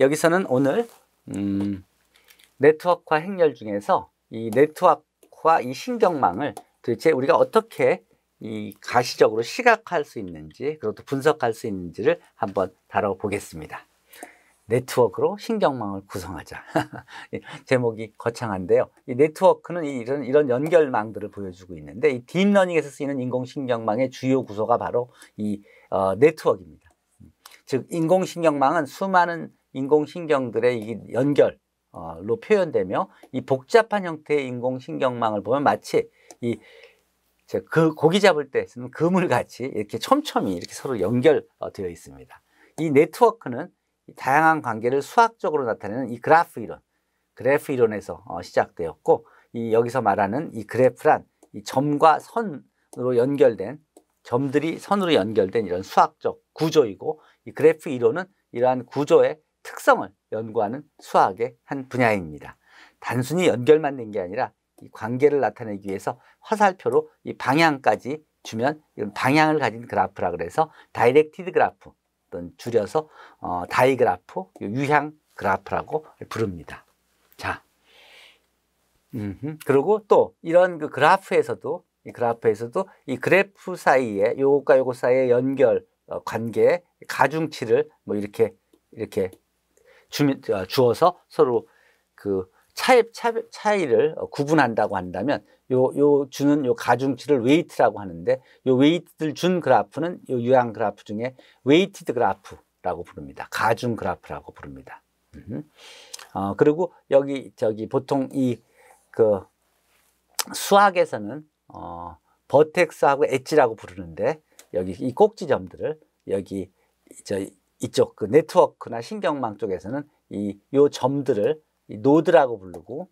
여기서는 오늘 음, 네트워크와 행렬 중에서 이 네트워크와 이 신경망을 도대체 우리가 어떻게 이 가시적으로 시각할 수 있는지 그리고 또 분석할 수 있는지를 한번 다뤄보겠습니다. 네트워크로 신경망을 구성하자. 제목이 거창한데요. 이 네트워크는 이런, 이런 연결망들을 보여주고 있는데 이 딥러닝에서 쓰이는 인공신경망의 주요 구조가 바로 이 어, 네트워크입니다. 즉 인공신경망은 수많은 인공신경들의 연결, 어, 로 표현되며 이 복잡한 형태의 인공신경망을 보면 마치 이그 고기 잡을 때 쓰는 그물같이 이렇게 촘촘히 이렇게 서로 연결되어 어, 있습니다. 이 네트워크는 다양한 관계를 수학적으로 나타내는 이 그래프 이론, 그래프 이론에서 어, 시작되었고 이 여기서 말하는 이 그래프란 이 점과 선으로 연결된 점들이 선으로 연결된 이런 수학적 구조이고 이 그래프 이론은 이러한 구조의 특성을 연구하는 수학의 한 분야입니다. 단순히 연결만 낸게 아니라 이 관계를 나타내기 위해서 화살표로 이 방향까지 주면 이건 방향을 가진 그래프라 그래서 다이렉티드 그래프 또는 줄여서 어, 다이그래프, 유향 그래프라고 부릅니다. 자, 음흠. 그리고 또 이런 그 그래프에서도 이 그래프에서도 이 그래프 사이에 요것과 요것 사이의 연결 어, 관계 가중치를 뭐 이렇게 이렇게 주민, 어, 주어서 서로 그 차이, 차이, 를 구분한다고 한다면 요, 요 주는 요 가중치를 웨이트라고 하는데 요 웨이트를 준 그래프는 요유양 그래프 중에 웨이티드 그래프라고 부릅니다. 가중 그래프라고 부릅니다. 음. 어, 그리고 여기 저기 보통 이 그 수학에서는 어, 버텍스하고 엣지라고 부르는데 여기 이 꼭지점들을 여기 저 이쪽 그 네트워크나 신경망 쪽에서는 이 요 점들을 이 노드라고 부르고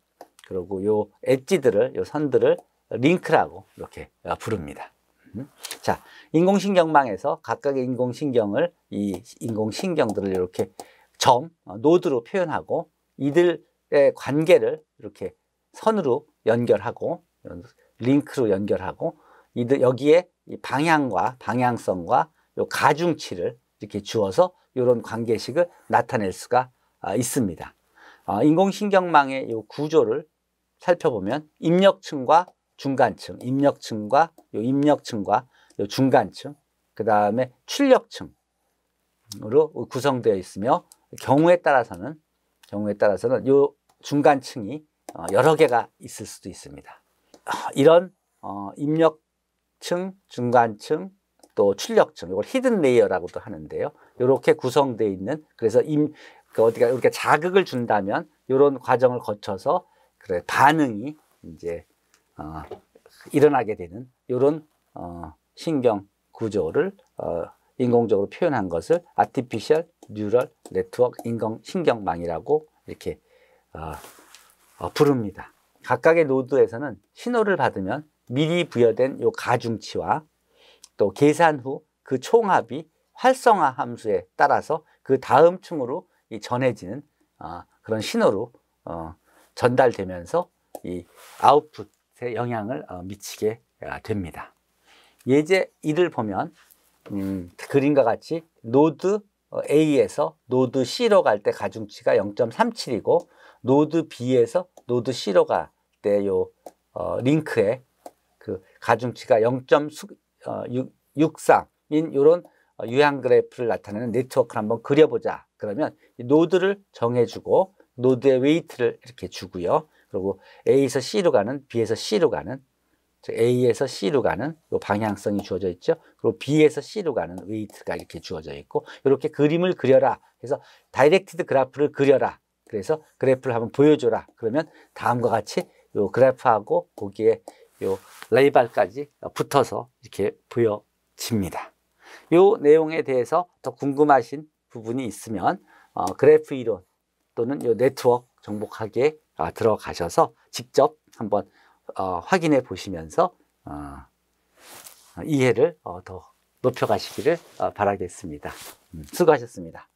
그리고 요 엣지들을 요 선들을 링크라고 이렇게 아, 부릅니다. 음. 자, 인공신경망에서 각각의 인공신경을 이 인공신경들을 이렇게 점, 어, 노드로 표현하고 이들의 관계를 이렇게 선으로 연결하고 링크로 연결하고 이들 여기에 방향과 방향성과 요 가중치를 이렇게 주어서 이런 관계식을 나타낼 수가 아, 있습니다. 어, 인공신경망의 이 구조를 살펴보면 입력층과 중간층, 입력층과 요 입력층과 요 중간층, 그 다음에 출력층으로 구성되어 있으며 경우에 따라서는 경우에 따라서는 요 중간층이 어, 여러 개가 있을 수도 있습니다. 아, 이런 어, 입력층, 중간층, 또 출력층, 이걸 히든 레이어라고도 하는데요. 이렇게 구성되어 있는 그래서 임, 그 어디가 이렇게 자극을 준다면 이런 과정을 거쳐서 그래 반응이 이제 어, 일어나게 되는 이런 어, 신경 구조를 어, 인공적으로 표현한 것을 Artificial Neural Network 인공 신경망이라고 이렇게 어, 어, 부릅니다. 각각의 노드에서는 신호를 받으면 미리 부여된 요 가중치와 또 계산 후 그 총합이 활성화 함수에 따라서 그 다음 층으로 이 전해지는 어, 그런 신호로 어, 전달되면서 이 아웃풋에 영향을 어, 미치게 아, 됩니다. 예제 1을 보면 음, 그림과 같이 노드 어, A에서 노드 C로 갈 때 가중치가 0.37이고 노드 B에서 노드 C로 갈때요 어, 링크의 그 가중치가 어, 육상인 이런 어, 유형 그래프를 나타내는 네트워크를 한번 그려보자. 그러면 이 노드를 정해주고 노드의 웨이트를 이렇게 주고요. 그리고 A에서 C로 가는, B에서 C로 가는, A에서 C로 가는 요 방향성이 주어져 있죠. 그리고 B에서 C로 가는 웨이트가 이렇게 주어져 있고 이렇게 그림을 그려라. 그래서 다이렉티드 그래프를 그려라. 그래서 그래프를 한번 보여줘라. 그러면 다음과 같이 요 그래프하고 거기에 요 레이발까지 붙어서 이렇게 보여집니다. 요 내용에 대해서 더 궁금하신 부분이 있으면 어, 그래프 이론 또는 요 네트워크 정복하기에 어, 들어가셔서 직접 한번 어, 확인해 보시면서 어, 이해를 어, 더 높여가시기를 어, 바라겠습니다. 음, 수고하셨습니다.